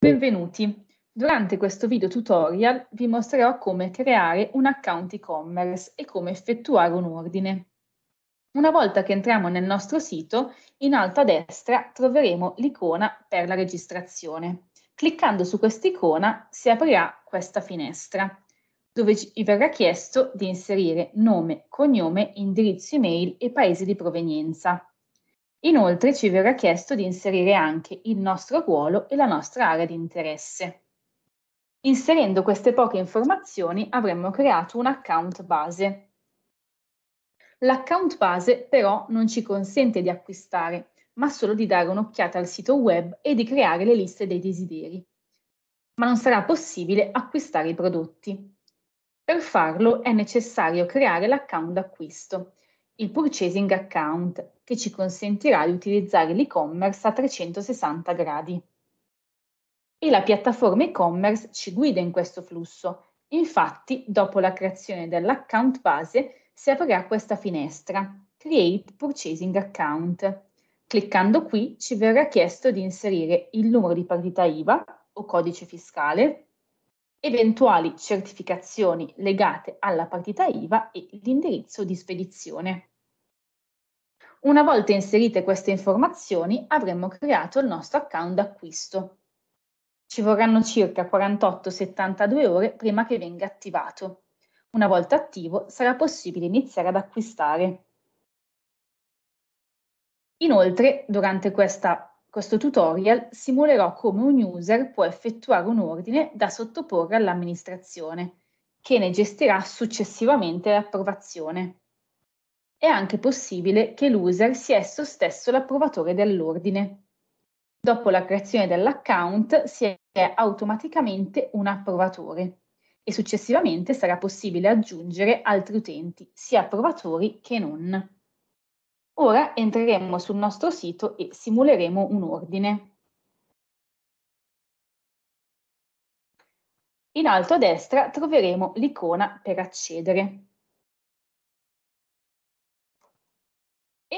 Benvenuti! Durante questo video tutorial vi mostrerò come creare un account e-commerce e come effettuare un ordine. Una volta che entriamo nel nostro sito, in alto a destra troveremo l'icona per la registrazione. Cliccando su quest'icona si aprirà questa finestra, dove vi verrà chiesto di inserire nome, cognome, indirizzo email e paese di provenienza. Inoltre ci verrà chiesto di inserire anche il nostro ruolo e la nostra area di interesse. Inserendo queste poche informazioni avremmo creato un account base. L'account base però non ci consente di acquistare, ma solo di dare un'occhiata al sito web e di creare le liste dei desideri. Ma non sarà possibile acquistare i prodotti. Per farlo è necessario creare l'account acquisto, il purchasing account, che ci consentirà di utilizzare l'e-commerce a 360 gradi. E la piattaforma e-commerce ci guida in questo flusso. Infatti, dopo la creazione dell'account base, si aprirà questa finestra Create Purchasing Account. Cliccando qui ci verrà chiesto di inserire il numero di partita IVA o codice fiscale, eventuali certificazioni legate alla partita IVA e l'indirizzo di spedizione. Una volta inserite queste informazioni avremo creato il nostro account d'acquisto. Ci vorranno circa 48-72 ore prima che venga attivato. Una volta attivo sarà possibile iniziare ad acquistare. Inoltre, durante questa, questo tutorial simulerò come un user può effettuare un ordine da sottoporre all'amministrazione, che ne gestirà successivamente l'approvazione. È anche possibile che l'user sia esso stesso l'approvatore dell'ordine. Dopo la creazione dell'account si è automaticamente un approvatore e successivamente sarà possibile aggiungere altri utenti, sia approvatori che non. Ora entreremo sul nostro sito e simuleremo un ordine. In alto a destra troveremo l'icona per accedere.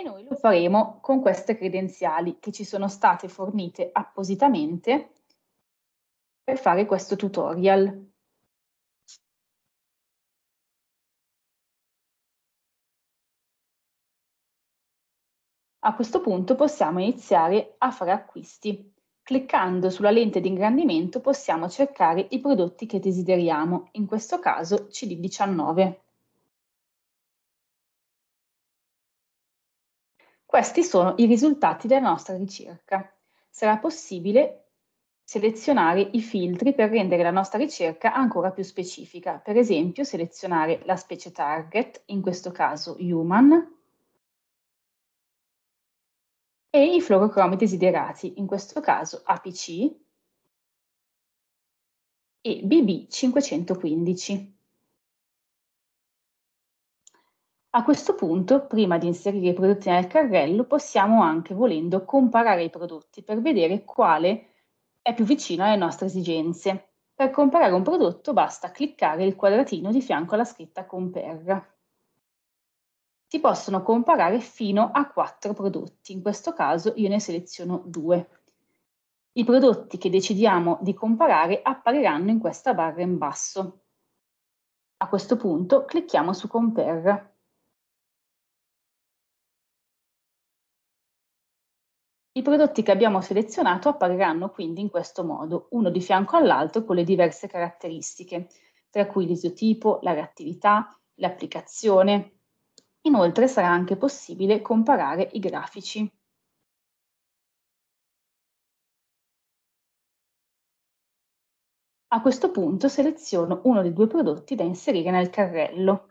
e noi lo faremo con queste credenziali che ci sono state fornite appositamente per fare questo tutorial. A questo punto possiamo iniziare a fare acquisti. Cliccando sulla lente di ingrandimento possiamo cercare i prodotti che desideriamo, in questo caso CD19. Questi sono i risultati della nostra ricerca. Sarà possibile selezionare i filtri per rendere la nostra ricerca ancora più specifica, per esempio selezionare la specie target, in questo caso human, e i fluorocromi desiderati, in questo caso APC e BB515. A questo punto, prima di inserire i prodotti nel carrello, possiamo anche, volendo, comparare i prodotti per vedere quale è più vicino alle nostre esigenze. Per comprare un prodotto basta cliccare il quadratino di fianco alla scritta Compare. Si possono comparare fino a quattro prodotti, in questo caso io ne seleziono due. I prodotti che decidiamo di comparare appariranno in questa barra in basso. A questo punto clicchiamo su Compare. I prodotti che abbiamo selezionato appariranno quindi in questo modo, uno di fianco all'altro con le diverse caratteristiche, tra cui l'isotipo, la reattività, l'applicazione. Inoltre sarà anche possibile comparare i grafici. A questo punto seleziono uno dei due prodotti da inserire nel carrello.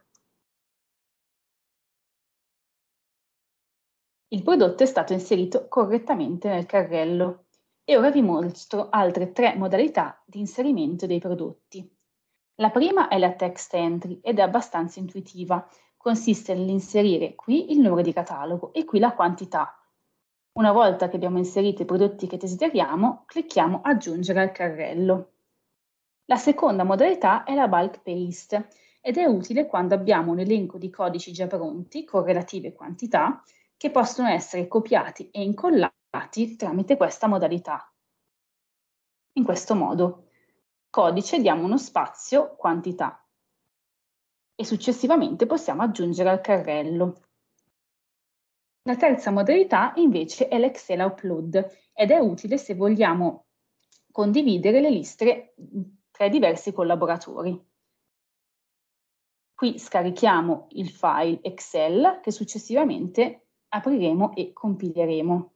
Il prodotto è stato inserito correttamente nel carrello e ora vi mostro altre tre modalità di inserimento dei prodotti. La prima è la text entry ed è abbastanza intuitiva. Consiste nell'inserire qui il numero di catalogo e qui la quantità. Una volta che abbiamo inserito i prodotti che desideriamo, clicchiamo Aggiungere al carrello. La seconda modalità è la bulk paste ed è utile quando abbiamo un elenco di codici già pronti con relative quantità che possono essere copiati e incollati tramite questa modalità. In questo modo, codice diamo uno spazio quantità e successivamente possiamo aggiungere al carrello. La terza modalità invece è l'Excel Upload ed è utile se vogliamo condividere le liste tra i diversi collaboratori. Qui scarichiamo il file Excel che successivamente apriremo e compileremo.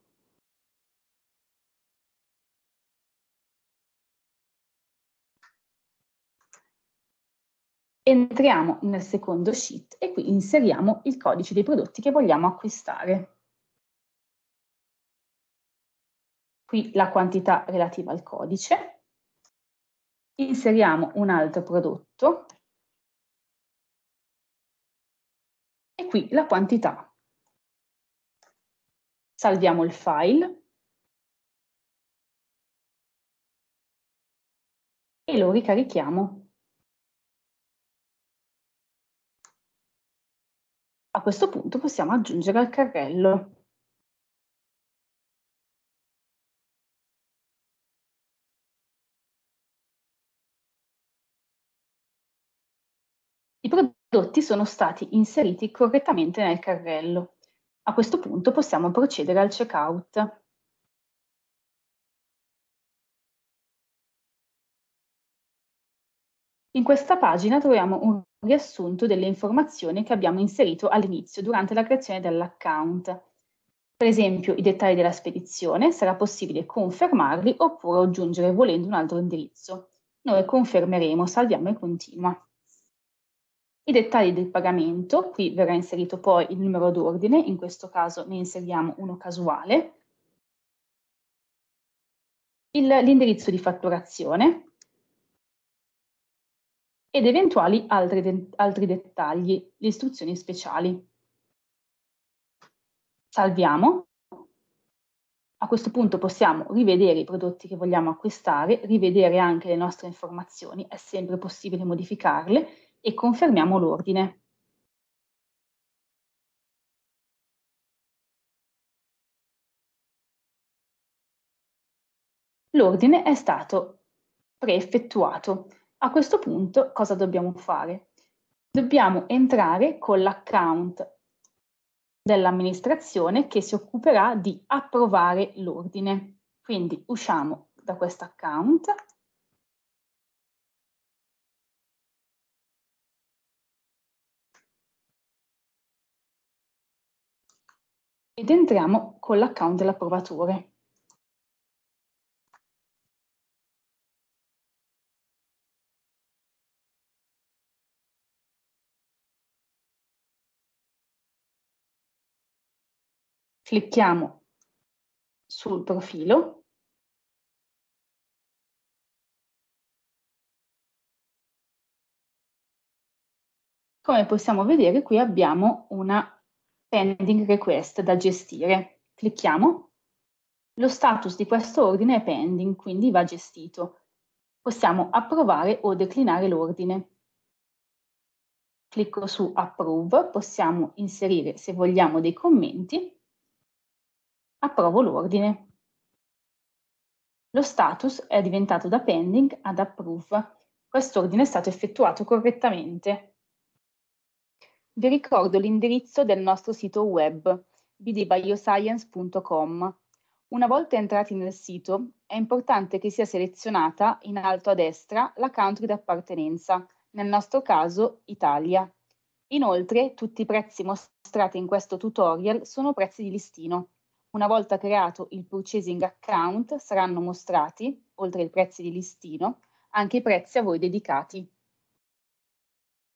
Entriamo nel secondo sheet e qui inseriamo il codice dei prodotti che vogliamo acquistare. Qui la quantità relativa al codice. Inseriamo un altro prodotto e qui la quantità salviamo il file e lo ricarichiamo. A questo punto possiamo aggiungere al carrello. I prodotti sono stati inseriti correttamente nel carrello. A questo punto possiamo procedere al checkout. In questa pagina troviamo un riassunto delle informazioni che abbiamo inserito all'inizio durante la creazione dell'account. Per esempio i dettagli della spedizione, sarà possibile confermarli oppure aggiungere volendo un altro indirizzo. Noi confermeremo, salviamo e continua. I dettagli del pagamento, qui verrà inserito poi il numero d'ordine, in questo caso ne inseriamo uno casuale, l'indirizzo di fatturazione ed eventuali altri, de, altri dettagli, le istruzioni speciali. Salviamo. A questo punto possiamo rivedere i prodotti che vogliamo acquistare, rivedere anche le nostre informazioni, è sempre possibile modificarle e confermiamo l'ordine. L'ordine è stato preeffettuato. A questo punto cosa dobbiamo fare? Dobbiamo entrare con l'account dell'amministrazione che si occuperà di approvare l'ordine. Quindi usciamo da questo account ed entriamo con l'account dell'approvatore. Clicchiamo sul profilo Come possiamo vedere qui abbiamo una Pending Request da gestire. Clicchiamo. Lo status di questo ordine è pending, quindi va gestito. Possiamo approvare o declinare l'ordine. Clicco su Approve, possiamo inserire se vogliamo dei commenti. Approvo l'ordine. Lo status è diventato da pending ad approve. Quest'ordine è stato effettuato correttamente. Vi ricordo l'indirizzo del nostro sito web bdbioscience.com. Una volta entrati nel sito, è importante che sia selezionata in alto a destra la country d'appartenenza, nel nostro caso Italia. Inoltre, tutti i prezzi mostrati in questo tutorial sono prezzi di listino. Una volta creato il purchasing account saranno mostrati, oltre ai prezzi di listino, anche i prezzi a voi dedicati.